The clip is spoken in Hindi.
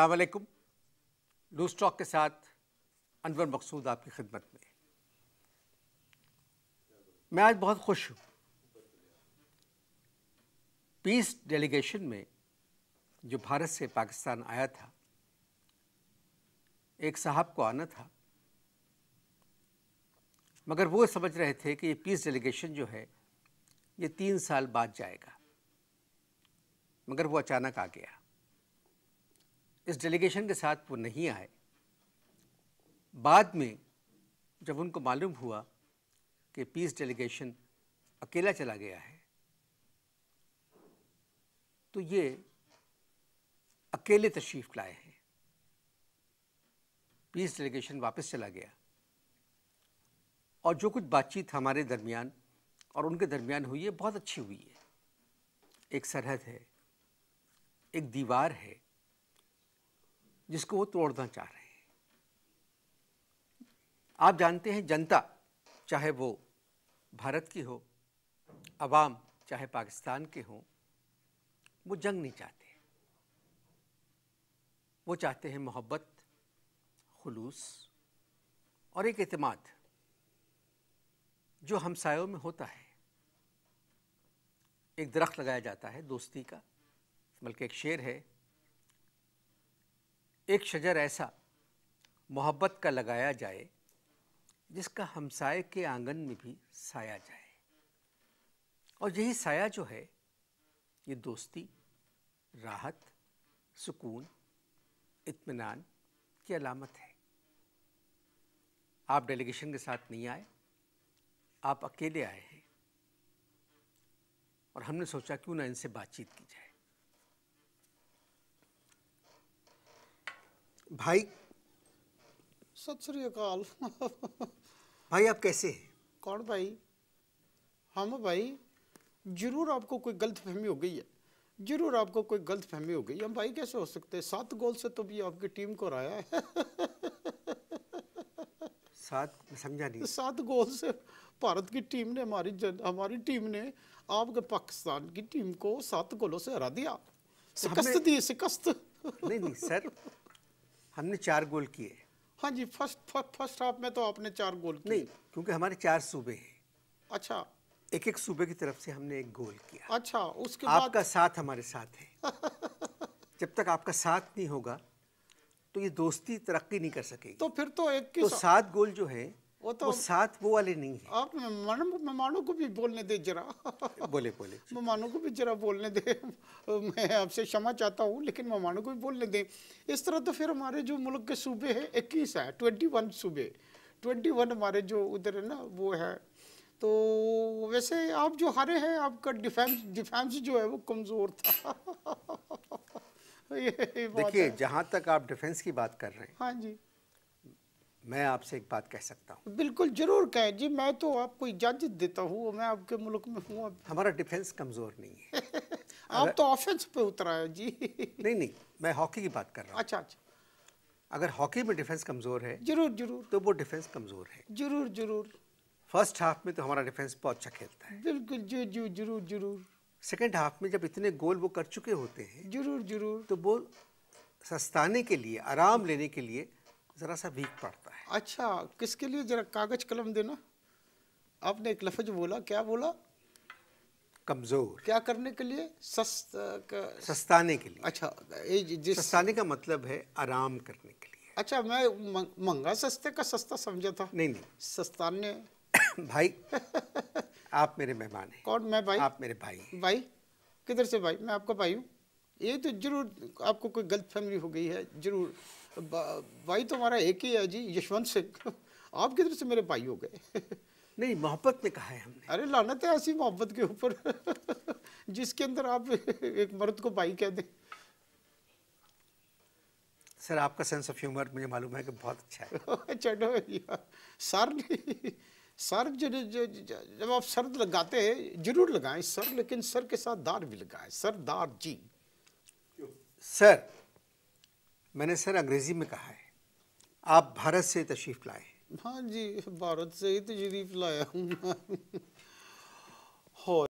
अलकुम लू टॉक के साथ अनवर मकसूद आपकी खिदमत में मैं आज बहुत खुश हूँ पीस डेलीगेशन में जो भारत से पाकिस्तान आया था एक साहब को आना था मगर वो समझ रहे थे कि ये पीस डेलीगेशन जो है ये तीन साल बाद जाएगा मगर वो अचानक आ गया इस डेलीगेशन के साथ वो नहीं आए बाद में जब उनको मालूम हुआ कि पीस डेलीगेशन अकेला चला गया है तो ये अकेले तशरीफ़ लाए हैं पीस डेलीगेशन वापस चला गया और जो कुछ बातचीत हमारे दरमियान और उनके दरमियान हुई है बहुत अच्छी हुई है एक सरहद है एक दीवार है जिसको वो तोड़ना चाह रहे हैं आप जानते हैं जनता चाहे वो भारत की हो आवाम चाहे पाकिस्तान के हों वो जंग नहीं चाहते वो चाहते हैं मोहब्बत खलूस और एक अतमाद जो हमसायों में होता है एक दरख्त लगाया जाता है दोस्ती का बल्कि एक शेर है एक शजर ऐसा मोहब्बत का लगाया जाए जिसका हमसाए के आंगन में भी साया जाए और यही साया जो है ये दोस्ती राहत सुकून इत्मीनान की अलामत है आप डेलीगेशन के साथ नहीं आए आप अकेले आए हैं और हमने सोचा क्यों ना इनसे बातचीत की जाए भाई सत श्री अकाल भाई आप कैसे हैं कौन भाई हम भाई जरूर आपको कोई गलत फहमी हो गई है जरूर आपको कोई गलत फहमी हो गई हम भाई कैसे हो सकते हैं सात गोल से तो भी आपकी टीम को हराया है सात समझा नहीं सात गोल से भारत की टीम ने हमारी जन, हमारी टीम ने आपके पाकिस्तान की टीम को सात गोलों से हरा दिया शिकस्त दी शिकस्त नहीं नहीं सर हमने चार गोल किए हाँ जी फर्स्ट फर्स्ट हाफ में तो आपने चार गोल किए नहीं क्योंकि हमारे चार सूबे हैं अच्छा एक एक सूबे की तरफ से हमने एक गोल किया अच्छा उसके बाद आपका साथ हमारे साथ है जब तक आपका साथ नहीं होगा तो ये दोस्ती तरक्की नहीं कर सकेगी तो फिर तो एक तो सात गोल जो है वो तो वो साथ वो वाले नहीं है आप मैडम मेहमानों को भी बोलने दे जरा बोले बोले मेहमानों को भी जरा बोलने दे मैं आपसे क्षमा चाहता हूँ लेकिन मेहमानों को भी बोलने दे इस तरह तो फिर हमारे जो मुल्क के सूबे हैं इक्कीस है ट्वेंटी वन सूबे ट्वेंटी वन हमारे जो उधर है ना वो है तो वैसे आप जो हारे हैं आपका डिफेंस डिफेंस जो है वो कमज़ोर था देखिए जहाँ तक आप डिफेंस की बात कर रहे हैं हाँ जी मैं आपसे एक बात कह सकता हूँ बिल्कुल जरूर कहे जी मैं तो आपको इजाज़त देता हूँ मैं आपके मुल्क में हूँ हमारा डिफेंस कमज़ोर नहीं है आप अगर... तो ऑफेंस पे उतरा है जी नहीं नहीं मैं हॉकी की बात कर रहा हूँ अच्छा अच्छा अगर हॉकी में डिफेंस कमज़ोर है जरूर जरूर तो वो डिफेंस कमज़ोर है जरूर जरूर फर्स्ट हाफ में तो हमारा डिफेंस बहुत अच्छा खेलता है बिल्कुल जी जी जरूर जरूर सेकेंड हाफ में जब इतने गोल वो कर चुके होते हैं जरूर जरूर तो वो सस्ताने के लिए आराम लेने के लिए ज़रा सा वीक पड़ता है अच्छा किसके लिए जरा कागज कलम देना आपने एक लफज बोला क्या बोला कमजोर क्या करने के लिए सस्त सस्ताने के लिए अच्छा जिस सस्ताने का मतलब है आराम करने के लिए अच्छा मैं महंगा सस्ते का सस्ता समझा था नहीं नहीं सस्ताने भाई आप मेरे मेहमान हैं कौन मैं भाई आप मेरे भाई भाई किधर से भाई मैं आपका भाई हूँ ये तो जरूर आपको कोई गलत फहमी हो गई है जरूर भाई तो हमारा एक ही है जी यशवंत सिंह आप किधर से मेरे भाई हो गए नहीं मोहब्बत में कहा है हमने अरे लानत है ऐसी मोहब्बत के ऊपर जिसके अंदर आप एक मर्द को भाई कह दें सर आपका सेंस ऑफ ह्यूमर मुझे मालूम है कि बहुत अच्छा है चलो सर सर जो जब आप सर लगाते हैं जरूर लगाएं सर लेकिन सर के साथ दार भी लगाएं सर दार जी सर मैंने सर अंग्रेज़ी में कहा है आप भारत से तशरीफ़ लाए हाँ जी भारत से ही तशरीफ़ लाया हूँ